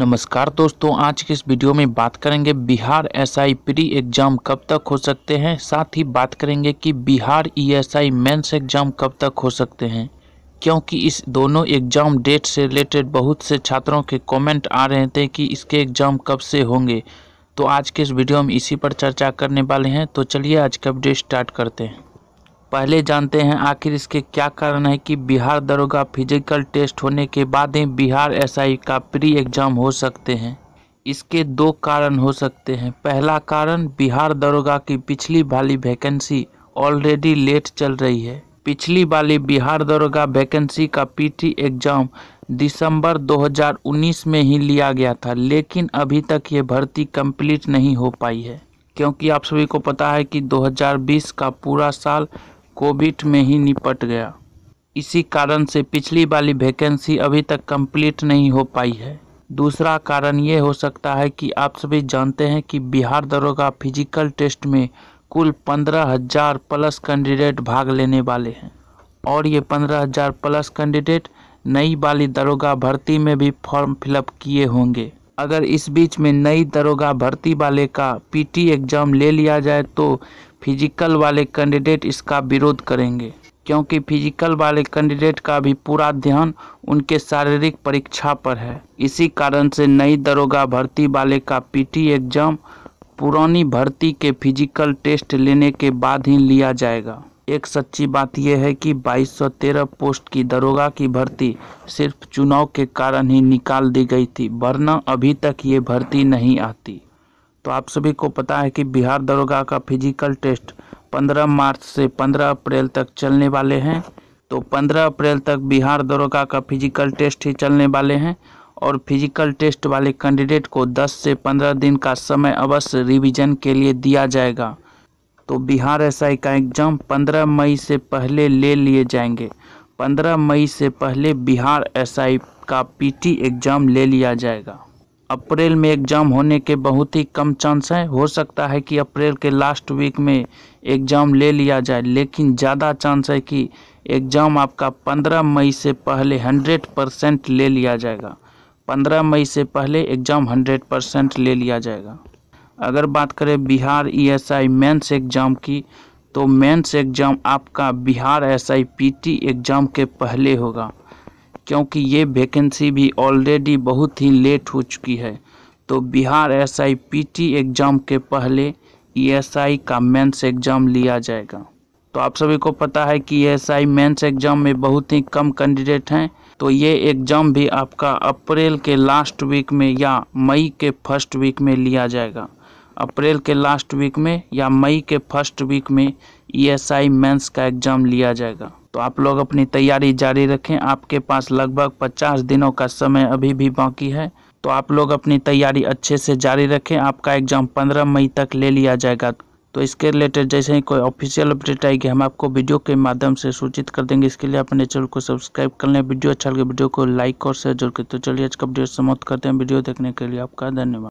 नमस्कार दोस्तों आज के इस वीडियो में बात करेंगे बिहार एसआई प्री एग्जाम कब तक हो सकते हैं साथ ही बात करेंगे कि बिहार ईएसआई मेंस एग्जाम कब तक हो सकते हैं क्योंकि इस दोनों एग्जाम डेट से रिलेटेड बहुत से छात्रों के कमेंट आ रहे थे कि इसके एग्जाम कब से होंगे तो आज के इस वीडियो में इसी पर चर्चा करने वाले हैं तो चलिए आज का अपडेट स्टार्ट करते हैं पहले जानते हैं आखिर इसके क्या कारण है कि बिहार दरोगा फिजिकल टेस्ट होने के बाद ही बिहार एसआई का प्री एग्जाम हो सकते हैं इसके दो कारण हो सकते हैं पहला कारण बिहार दरोगा की पिछली वाली वैकेंसी ऑलरेडी लेट चल रही है पिछली वाली बिहार दरोगा वैकेंसी का पीटी एग्जाम दिसंबर 2019 में ही लिया गया था लेकिन अभी तक ये भर्ती कंप्लीट नहीं हो पाई है क्योंकि आप सभी को पता है कि 2020 का पूरा साल कोविड में ही निपट गया इसी कारण से पिछली वाली वैकेंसी अभी तक कंप्लीट नहीं हो पाई है दूसरा कारण ये हो सकता है कि आप सभी जानते हैं कि बिहार दरोगा फिजिकल टेस्ट में कुल पंद्रह हज़ार प्लस कैंडिडेट भाग लेने वाले हैं और ये पंद्रह हज़ार प्लस कैंडिडेट नई वाली दरोगा भर्ती में भी फॉर्म फिलअप किए होंगे अगर इस बीच में नई दरोगा भर्ती वाले का पीटी एग्ज़ाम ले लिया जाए तो फिजिकल वाले कैंडिडेट इसका विरोध करेंगे क्योंकि फिजिकल वाले कैंडिडेट का भी पूरा ध्यान उनके शारीरिक परीक्षा पर है इसी कारण से नई दरोगा भर्ती वाले का पीटी एग्जाम पुरानी भर्ती के फिजिकल टेस्ट लेने के बाद ही लिया जाएगा एक सच्ची बात यह है कि 2213 पोस्ट की दरोगा की भर्ती सिर्फ चुनाव के कारण ही निकाल दी गई थी वरना अभी तक ये भर्ती नहीं आती तो आप सभी को पता है कि बिहार दरोगा का फिजिकल टेस्ट 15 मार्च से 15 अप्रैल तक चलने वाले हैं तो 15 अप्रैल तक बिहार दरोगा का फिजिकल टेस्ट ही चलने वाले हैं और फिजिकल टेस्ट वाले कैंडिडेट को 10 से 15 दिन का समय अवश्य रिवीजन के लिए दिया जाएगा तो बिहार एस का एग्ज़ाम 15 मई से पहले ले लिए जाएंगे 15 मई से पहले बिहार एस का पीटी एग्ज़ाम ले लिया जाएगा अप्रैल में एग्ज़ाम होने के बहुत ही कम चांस हैं हो सकता है कि अप्रैल के लास्ट वीक में एग्ज़ाम ले लिया जाए लेकिन ज़्यादा चांस है कि एग्ज़ाम आपका पंद्रह मई से पहले हंड्रेड परसेंट ले लिया जाएगा पंद्रह मई से पहले एग्ज़ाम हंड्रेड परसेंट ले लिया जाएगा अगर बात करें Bihar E e S I mains exam की तो मेंस एग्ज़ाम आपका Bihar S I P T exam के पहले होगा क्योंकि ये वैकेंसी भी ऑलरेडी बहुत ही लेट हो चुकी है तो Bihar S I P T exam के पहले ई एस आई का मेंस एग्ज़ाम लिया जाएगा तो आप सभी को पता है कि E S I mains exam में बहुत ही कम कैंडिडेट हैं तो ये एग्ज़ाम भी आपका अप्रैल के लास्ट वीक में या मई के फर्स्ट वीक में लिया जाएगा अप्रैल के लास्ट वीक में या मई के फर्स्ट वीक में ई एस आई का एग्ज़ाम लिया जाएगा तो आप लोग अपनी तैयारी जारी रखें आपके पास लगभग पचास दिनों का समय अभी भी बाकी है तो आप लोग अपनी तैयारी अच्छे से जारी रखें आपका एग्ज़ाम पंद्रह मई तक ले लिया जाएगा तो इसके रिलेटेड जैसे ही कोई ऑफिशियल अपडेट आएगी हम आपको वीडियो के माध्यम से सूचित कर देंगे इसके लिए अपने चैनल को सब्सक्राइब कर लें वीडियो अच्छा लगे वीडियो को लाइक और शेयर जरूर करें तो चलिए आज का अपडेट समाप्त करते हैं वीडियो देखने के लिए आपका धन्यवाद